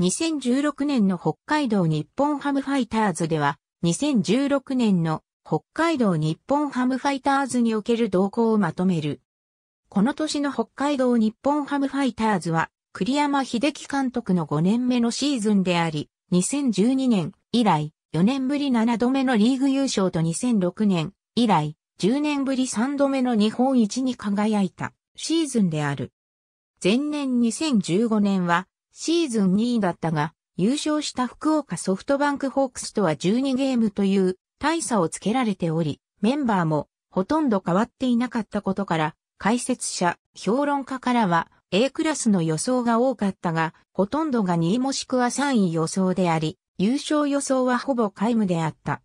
2016年の北海道日本ハムファイターズでは、2016年の北海道日本ハムファイターズにおける動向をまとめる。この年の北海道日本ハムファイターズは、栗山秀樹監督の5年目のシーズンであり、2012年以来4年ぶり7度目のリーグ優勝と2006年以来10年ぶり3度目の日本一に輝いたシーズンである。前年2015年はシーズン2位だったが、優勝した福岡ソフトバンクホークスとは12ゲームという大差をつけられており、メンバーもほとんど変わっていなかったことから、解説者、評論家からは A クラスの予想が多かったが、ほとんどが2位もしくは3位予想であり、優勝予想はほぼ皆無であった。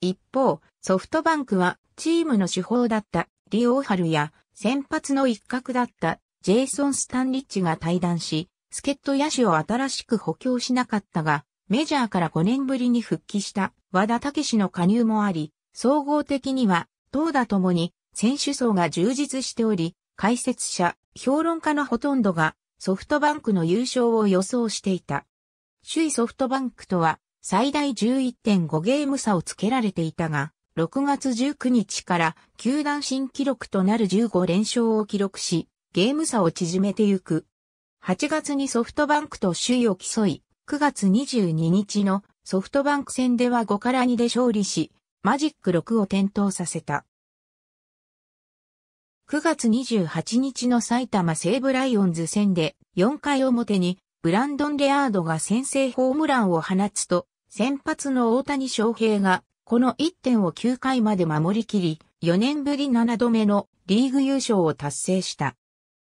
一方、ソフトバンクはチームの主砲だったリオーハルや先発の一角だったジェイソン・スタンリッチが対談し、助っ人野手を新しく補強しなかったが、メジャーから5年ぶりに復帰した和田武史の加入もあり、総合的には、投打ともに選手層が充実しており、解説者、評論家のほとんどがソフトバンクの優勝を予想していた。首位ソフトバンクとは最大11.5ゲーム差をつけられていたが、6月19日から球団新記録となる15連勝を記録し、ゲーム差を縮めてゆく8月にソフトバンクと首位を競い、9月22日のソフトバンク戦では5から2で勝利し、マジック6を点灯させた。9月28日の埼玉西武ライオンズ戦で4回表にブランドン・レアードが先制ホームランを放つと、先発の大谷翔平がこの1点を9回まで守りきり、4年ぶり7度目のリーグ優勝を達成した。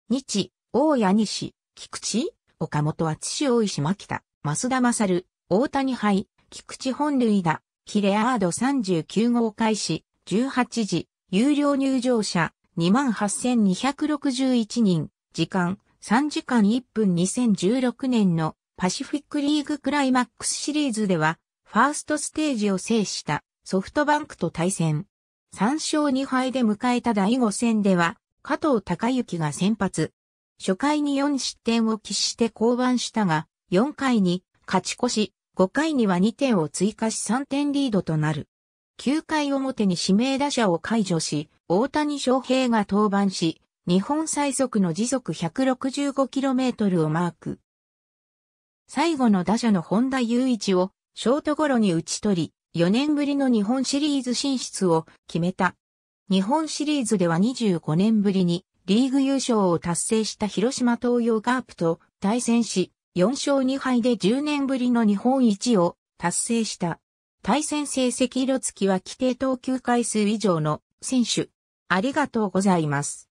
日、大谷西、菊池、岡本は厚大石牧田、増田勝、大谷杯、菊池本塁打、キレアード39号開始、18時、有料入場者、28,261人、時間、3時間1分2016年のパシフィックリーグクライマックスシリーズでは、ファーストステージを制したソフトバンクと対戦。3勝2敗で迎えた第5戦では、加藤隆之が先発。初回に4失点を喫して降板したが、4回に勝ち越し、5回には2点を追加し3点リードとなる。9回表に指名打者を解除し、大谷翔平が登板し、日本最速の時速 165km をマーク。最後の打者の本田雄一をショートゴロに打ち取り、4年ぶりの日本シリーズ進出を決めた。日本シリーズでは25年ぶりにリーグ優勝を達成した広島東洋カープと対戦し、4勝2敗で10年ぶりの日本一を達成した。対戦成績色付きは規定投球回数以上の選手。ありがとうございます。